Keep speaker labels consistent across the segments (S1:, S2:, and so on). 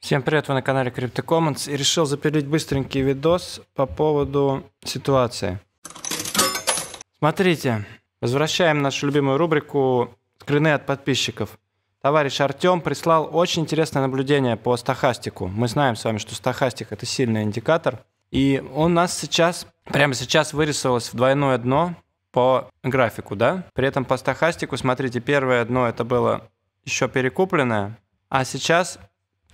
S1: Всем привет, вы на канале Crypto Commons и решил запилить быстренький видос по поводу ситуации. Смотрите, возвращаем нашу любимую рубрику «Скрины от подписчиков». Товарищ Артем прислал очень интересное наблюдение по стахастику. Мы знаем с вами, что стахастик – это сильный индикатор. И он нас сейчас, прямо сейчас вырисовалось в двойное дно по графику, да? При этом по стахастику, смотрите, первое дно это было еще перекупленное, а сейчас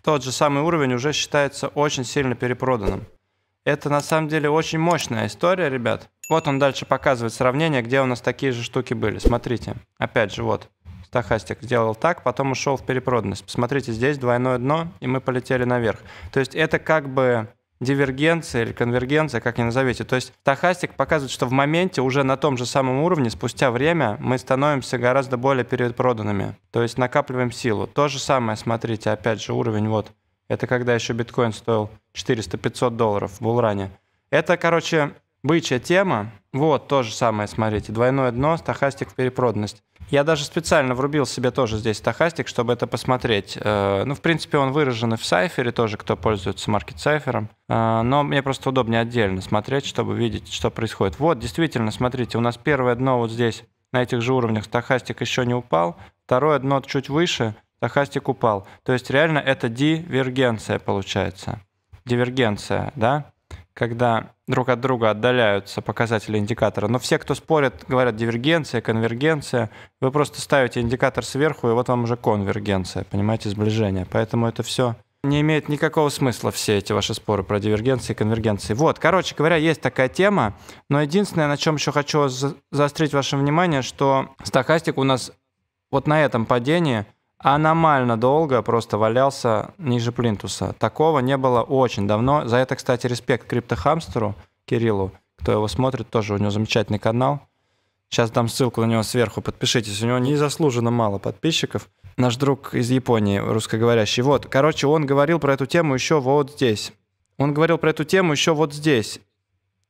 S1: тот же самый уровень уже считается очень сильно перепроданным. Это на самом деле очень мощная история, ребят. Вот он дальше показывает сравнение, где у нас такие же штуки были. Смотрите, опять же, вот. Стахастик сделал так, потом ушел в перепроданность. Посмотрите, здесь двойное дно, и мы полетели наверх. То есть это как бы дивергенция или конвергенция, как ни назовите. То есть тахастик показывает, что в моменте уже на том же самом уровне, спустя время, мы становимся гораздо более перепроданными. То есть накапливаем силу. То же самое, смотрите, опять же, уровень вот. Это когда еще биткоин стоил 400-500 долларов в булране. Это, короче, Бычья тема. Вот, то же самое, смотрите. Двойное дно, стахастик в перепроданность. Я даже специально врубил себе тоже здесь стахастик, чтобы это посмотреть. Э, ну, в принципе, он выражен и в сайфере тоже, кто пользуется маркет-сайфером. Э, но мне просто удобнее отдельно смотреть, чтобы видеть, что происходит. Вот, действительно, смотрите, у нас первое дно вот здесь, на этих же уровнях, стахастик еще не упал. Второе дно чуть выше, стахастик упал. То есть реально это дивергенция получается. Дивергенция, да? когда друг от друга отдаляются показатели индикатора. Но все, кто спорят, говорят дивергенция, конвергенция. Вы просто ставите индикатор сверху, и вот вам уже конвергенция, понимаете, сближение. Поэтому это все не имеет никакого смысла все эти ваши споры про дивергенции и конвергенции. Вот, короче говоря, есть такая тема, но единственное, на чем еще хочу заострить ваше внимание, что стохастика у нас вот на этом падении аномально долго просто валялся ниже плинтуса. Такого не было очень давно. За это, кстати, респект криптохамстеру Кириллу, кто его смотрит, тоже у него замечательный канал. Сейчас дам ссылку на него сверху, подпишитесь. У него незаслуженно мало подписчиков. Наш друг из Японии, русскоговорящий. Вот, короче, он говорил про эту тему еще вот здесь. Он говорил про эту тему еще вот здесь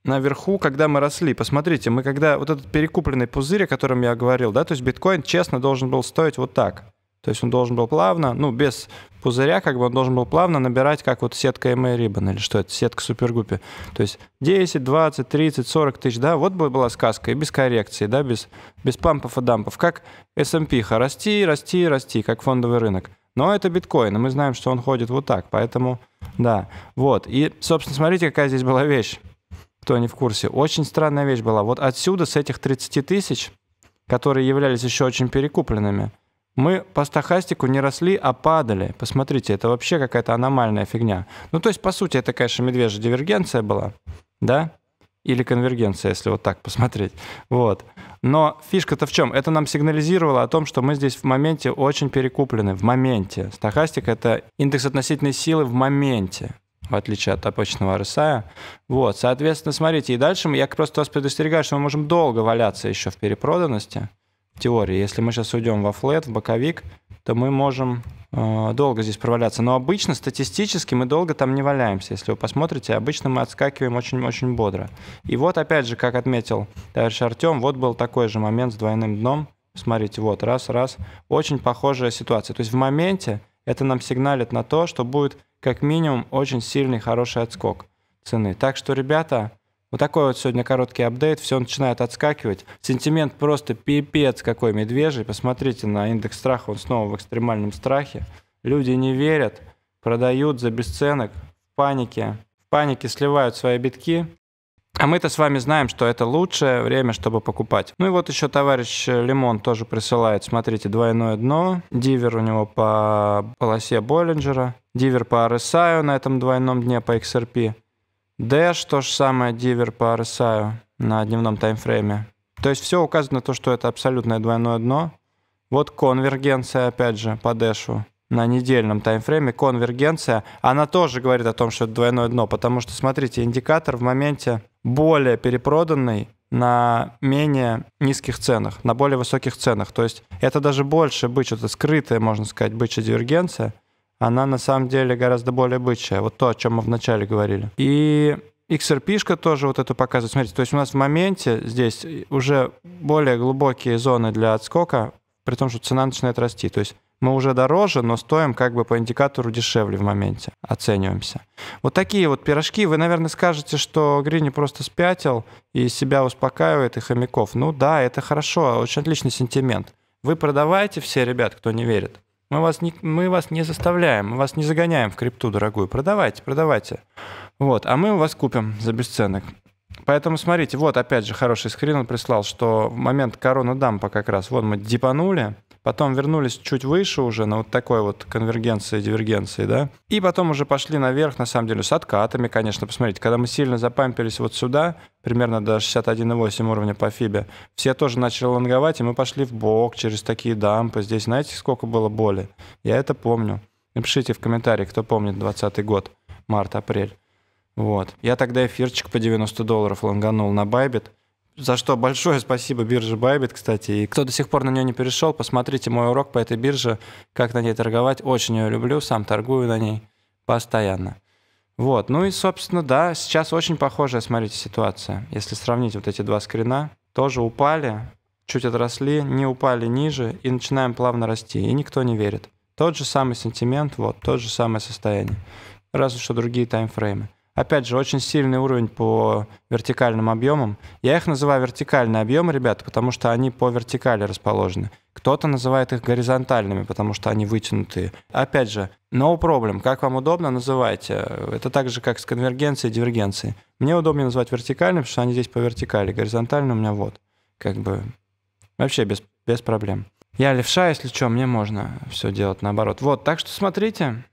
S1: наверху, когда мы росли. Посмотрите, мы когда вот этот перекупленный пузырь, о котором я говорил, да, то есть биткоин честно должен был стоить вот так. То есть он должен был плавно, ну, без пузыря, как бы он должен был плавно набирать, как вот сетка MA Ribbon или что это, сетка супергупи. То есть 10, 20, 30, 40 тысяч, да, вот бы была сказка, и без коррекции, да, без, без пампов и дампов, как S&P, эм расти, расти, расти, как фондовый рынок. Но это биткоин, и мы знаем, что он ходит вот так, поэтому, да, вот. И, собственно, смотрите, какая здесь была вещь, кто не в курсе. Очень странная вещь была. Вот отсюда, с этих 30 тысяч, которые являлись еще очень перекупленными – мы по стахастику не росли, а падали. Посмотрите, это вообще какая-то аномальная фигня. Ну, то есть, по сути, это, конечно, медвежья дивергенция была, да? Или конвергенция, если вот так посмотреть. Вот. Но фишка-то в чем? Это нам сигнализировало о том, что мы здесь в моменте очень перекуплены. В моменте. Стахастика — это индекс относительной силы в моменте в отличие от обычного RSI. Вот, соответственно, смотрите, и дальше мы, я просто вас предостерегаю, что мы можем долго валяться еще в перепроданности теории. Если мы сейчас уйдем во флет, в боковик, то мы можем э, долго здесь проваляться. Но обычно статистически мы долго там не валяемся. Если вы посмотрите, обычно мы отскакиваем очень-очень бодро. И вот опять же, как отметил товарищ Артем, вот был такой же момент с двойным дном. Смотрите, вот, раз, раз. Очень похожая ситуация. То есть в моменте это нам сигналит на то, что будет как минимум очень сильный хороший отскок цены. Так что, ребята, вот такой вот сегодня короткий апдейт. Все начинает отскакивать. Сентимент просто пипец какой медвежий. Посмотрите на индекс страха. Он снова в экстремальном страхе. Люди не верят. Продают за бесценок. В панике. В панике сливают свои битки. А мы-то с вами знаем, что это лучшее время, чтобы покупать. Ну и вот еще товарищ Лимон тоже присылает, смотрите, двойное дно. Дивер у него по полосе Боллинджера. Дивер по RSI на этом двойном дне по XRP. Dash, то же самое, дивер по RSI на дневном таймфрейме. То есть все указано то, что это абсолютное двойное дно. Вот конвергенция, опять же, по дэшу на недельном таймфрейме, конвергенция, она тоже говорит о том, что это двойное дно, потому что, смотрите, индикатор в моменте более перепроданный на менее низких ценах, на более высоких ценах. То есть это даже больше бы что-то скрытая, можно сказать, бычья дивергенция, она на самом деле гораздо более бычья. Вот то, о чем мы вначале говорили. И XRP-шка тоже вот это показывает. Смотрите, то есть у нас в моменте здесь уже более глубокие зоны для отскока, при том, что цена начинает расти. То есть мы уже дороже, но стоим как бы по индикатору дешевле в моменте, оцениваемся. Вот такие вот пирожки. Вы, наверное, скажете, что Грини просто спятил и себя успокаивает, и хомяков. Ну да, это хорошо, очень отличный сентимент. Вы продавайте все, ребят, кто не верит. Мы вас, не, мы вас не заставляем, мы вас не загоняем в крипту дорогую. Продавайте, продавайте. Вот, а мы у вас купим за бесценок. Поэтому смотрите, вот опять же хороший скрин он прислал, что в момент дампа как раз, вот мы дипанули, потом вернулись чуть выше уже на вот такой вот конвергенции, дивергенции, да, и потом уже пошли наверх, на самом деле, с откатами, конечно, посмотрите, когда мы сильно запампились вот сюда, примерно до 61,8 уровня по фибе, все тоже начали лонговать, и мы пошли в бок через такие дампы, здесь знаете, сколько было боли? Я это помню. Напишите в комментарии, кто помнит 20 год, март-апрель. Вот. Я тогда эфирчик по 90 долларов лонганул на Байбит, за что большое спасибо бирже Bybit, кстати. И кто до сих пор на нее не перешел, посмотрите мой урок по этой бирже, как на ней торговать. Очень ее люблю, сам торгую на ней постоянно. Вот, ну и, собственно, да, сейчас очень похожая, смотрите, ситуация. Если сравнить вот эти два скрина, тоже упали, чуть отросли, не упали ниже и начинаем плавно расти, и никто не верит. Тот же самый сентимент, вот, тот же самое состояние. Разве что другие таймфреймы. Опять же, очень сильный уровень по вертикальным объемам. Я их называю вертикальные объемы, ребята, потому что они по вертикали расположены. Кто-то называет их горизонтальными, потому что они вытянутые. Опять же, no problem, как вам удобно, называйте. Это так же, как с конвергенцией и дивергенцией. Мне удобнее называть вертикальными, потому что они здесь по вертикали. Горизонтально у меня вот. Как бы вообще без, без проблем. Я левша, если что, мне можно все делать наоборот. Вот, так что смотрите.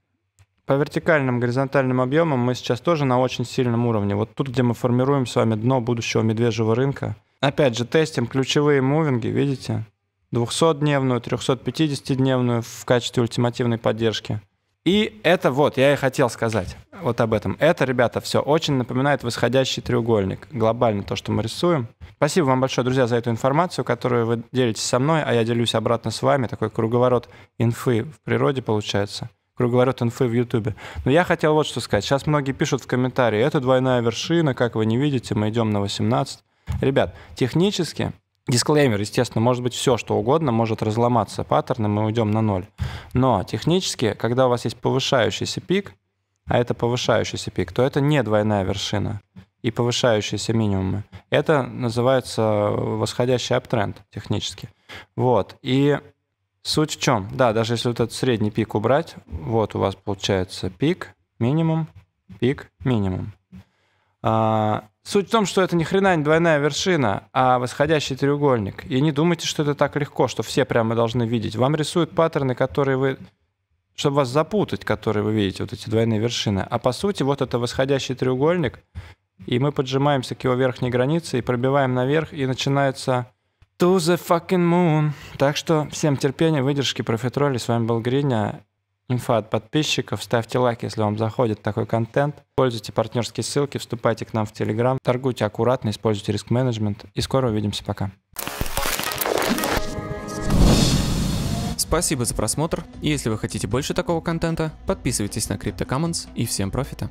S1: По вертикальным, горизонтальным объемам мы сейчас тоже на очень сильном уровне. Вот тут, где мы формируем с вами дно будущего медвежьего рынка. Опять же, тестим ключевые мувинги, видите? 200-дневную, 350-дневную в качестве ультимативной поддержки. И это вот, я и хотел сказать вот об этом. Это, ребята, все очень напоминает восходящий треугольник. Глобально то, что мы рисуем. Спасибо вам большое, друзья, за эту информацию, которую вы делитесь со мной, а я делюсь обратно с вами. Такой круговорот инфы в природе получается круговорот инфы в Ютубе. Но я хотел вот что сказать. Сейчас многие пишут в комментарии, это двойная вершина, как вы не видите, мы идем на 18. Ребят, технически Дисклеймер, естественно, может быть все, что угодно, может разломаться паттерн, и мы уйдем на ноль. Но технически, когда у вас есть повышающийся пик, а это повышающийся пик, то это не двойная вершина и повышающиеся минимумы. Это называется восходящий аптренд технически. Вот. И Суть в чем? Да, даже если вот этот средний пик убрать, вот у вас получается пик, минимум, пик, минимум. А, суть в том, что это ни хрена не двойная вершина, а восходящий треугольник. И не думайте, что это так легко, что все прямо должны видеть. Вам рисуют паттерны, которые вы чтобы вас запутать, которые вы видите, вот эти двойные вершины. А по сути, вот это восходящий треугольник, и мы поджимаемся к его верхней границе и пробиваем наверх, и начинается «To the fucking moon». Так что всем терпения, выдержки, профитроли. С вами был Гриня. Инфа от подписчиков. Ставьте лайк, если вам заходит такой контент. Используйте партнерские ссылки, вступайте к нам в Телеграм. Торгуйте аккуратно, используйте риск-менеджмент. И скоро увидимся. Пока. Спасибо за просмотр. Если вы хотите больше такого контента, подписывайтесь на CryptoCommons и всем профита.